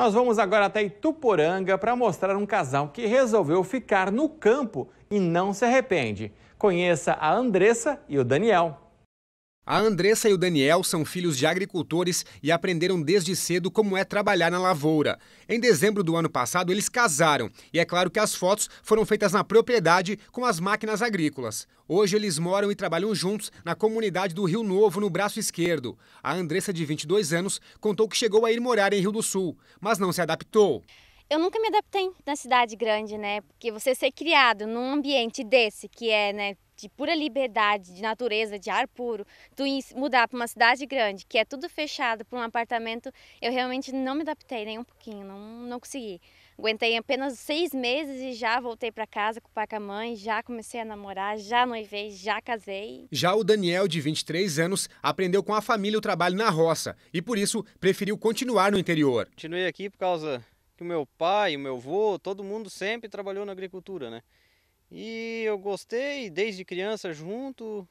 Nós vamos agora até Ituporanga para mostrar um casal que resolveu ficar no campo e não se arrepende. Conheça a Andressa e o Daniel. A Andressa e o Daniel são filhos de agricultores e aprenderam desde cedo como é trabalhar na lavoura. Em dezembro do ano passado, eles casaram e é claro que as fotos foram feitas na propriedade com as máquinas agrícolas. Hoje eles moram e trabalham juntos na comunidade do Rio Novo, no braço esquerdo. A Andressa, de 22 anos, contou que chegou a ir morar em Rio do Sul, mas não se adaptou eu nunca me adaptei na cidade grande, né? Porque você ser criado num ambiente desse, que é, né, de pura liberdade, de natureza, de ar puro, tu mudar para uma cidade grande, que é tudo fechado para um apartamento, eu realmente não me adaptei nem um pouquinho, não, não consegui. Aguentei apenas seis meses e já voltei para casa com o pai com a mãe, já comecei a namorar, já noivei, já casei. Já o Daniel, de 23 anos, aprendeu com a família o trabalho na roça e, por isso, preferiu continuar no interior. Continuei aqui por causa que o meu pai, o meu avô, todo mundo sempre trabalhou na agricultura, né? E eu gostei desde criança junto,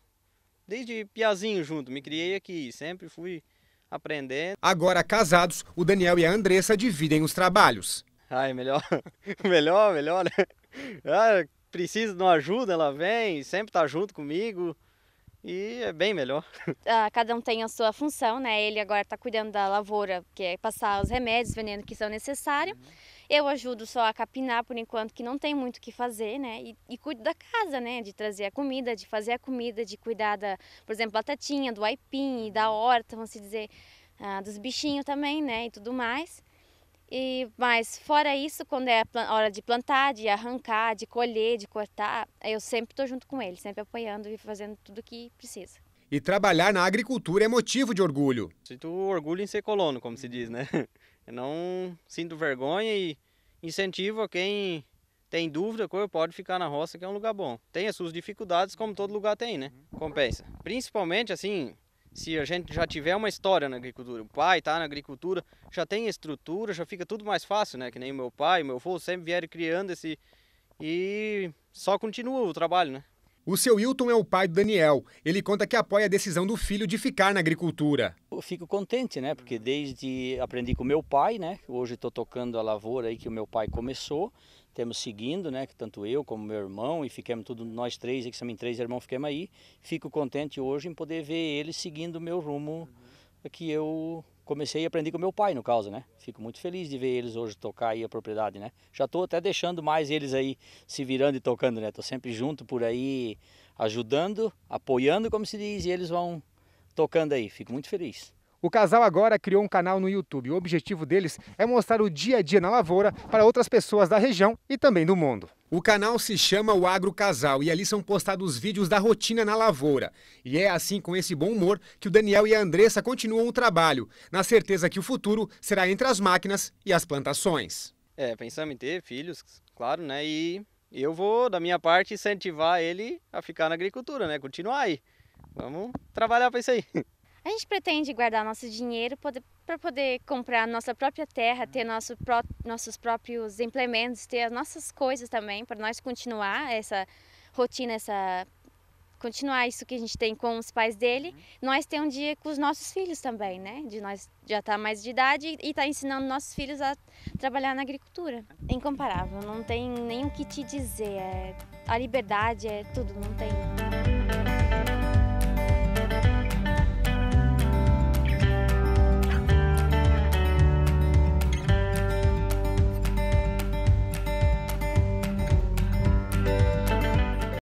desde piazinho junto, me criei aqui, sempre fui aprendendo. Agora casados, o Daniel e a Andressa dividem os trabalhos. Ai, melhor, melhor, melhor, né? Ah, precisa de uma ajuda, ela vem, sempre tá junto comigo e é bem melhor. Ah, cada um tem a sua função, né? Ele agora está cuidando da lavoura, que é passar os remédios, veneno que são necessários. Uhum. Eu ajudo só a capinar por enquanto, que não tem muito o que fazer, né? E, e, cuido da casa, né? De trazer a comida, de fazer a comida, de cuidar da, por exemplo, batatinha, do aipim, da horta, vamos dizer, ah, dos bichinhos também, né? E tudo mais. E, mas fora isso, quando é a hora de plantar, de arrancar, de colher, de cortar, eu sempre estou junto com ele, sempre apoiando e fazendo tudo o que precisa. E trabalhar na agricultura é motivo de orgulho. Sinto orgulho em ser colono, como se diz, né? Eu não sinto vergonha e incentivo a quem tem dúvida, pode ficar na roça, que é um lugar bom. Tem as suas dificuldades, como todo lugar tem, né? Uhum. Compensa. Principalmente, assim, se a gente já tiver uma história na agricultura, o pai tá na agricultura, já tem estrutura, já fica tudo mais fácil, né? Que nem meu pai, meu avô sempre vieram criando esse e só continua o trabalho, né? O seu Hilton é o pai do Daniel. Ele conta que apoia a decisão do filho de ficar na agricultura fico contente, né? Porque uhum. desde aprendi com meu pai, né? Hoje estou tocando a lavoura aí que o meu pai começou, temos seguindo, né? Que tanto eu como meu irmão e ficamos tudo nós três, que somos três irmãos, ficamos aí. Fico contente hoje em poder ver ele seguindo o meu rumo uhum. que eu comecei a aprender com meu pai, no caso, né? Fico muito feliz de ver eles hoje tocar aí a propriedade, né? Já estou até deixando mais eles aí se virando e tocando, né? Estou sempre junto por aí, ajudando, apoiando, como se diz, e eles vão tocando aí. Fico muito feliz. O casal agora criou um canal no YouTube. O objetivo deles é mostrar o dia a dia na lavoura para outras pessoas da região e também do mundo. O canal se chama O Agro Casal e ali são postados vídeos da rotina na lavoura. E é assim, com esse bom humor, que o Daniel e a Andressa continuam o trabalho, na certeza que o futuro será entre as máquinas e as plantações. É, pensamos em ter filhos, claro, né? E eu vou, da minha parte, incentivar ele a ficar na agricultura, né? Continuar aí. Vamos trabalhar para isso aí. A gente pretende guardar nosso dinheiro para poder comprar nossa própria terra, ter nosso pró nossos próprios implementos, ter as nossas coisas também, para nós continuar essa rotina, essa continuar isso que a gente tem com os pais dele, uhum. nós ter um dia com os nossos filhos também, né? De nós já estar tá mais de idade e estar tá ensinando nossos filhos a trabalhar na agricultura. É incomparável, não tem nem o que te dizer. É, a liberdade é tudo, não tem.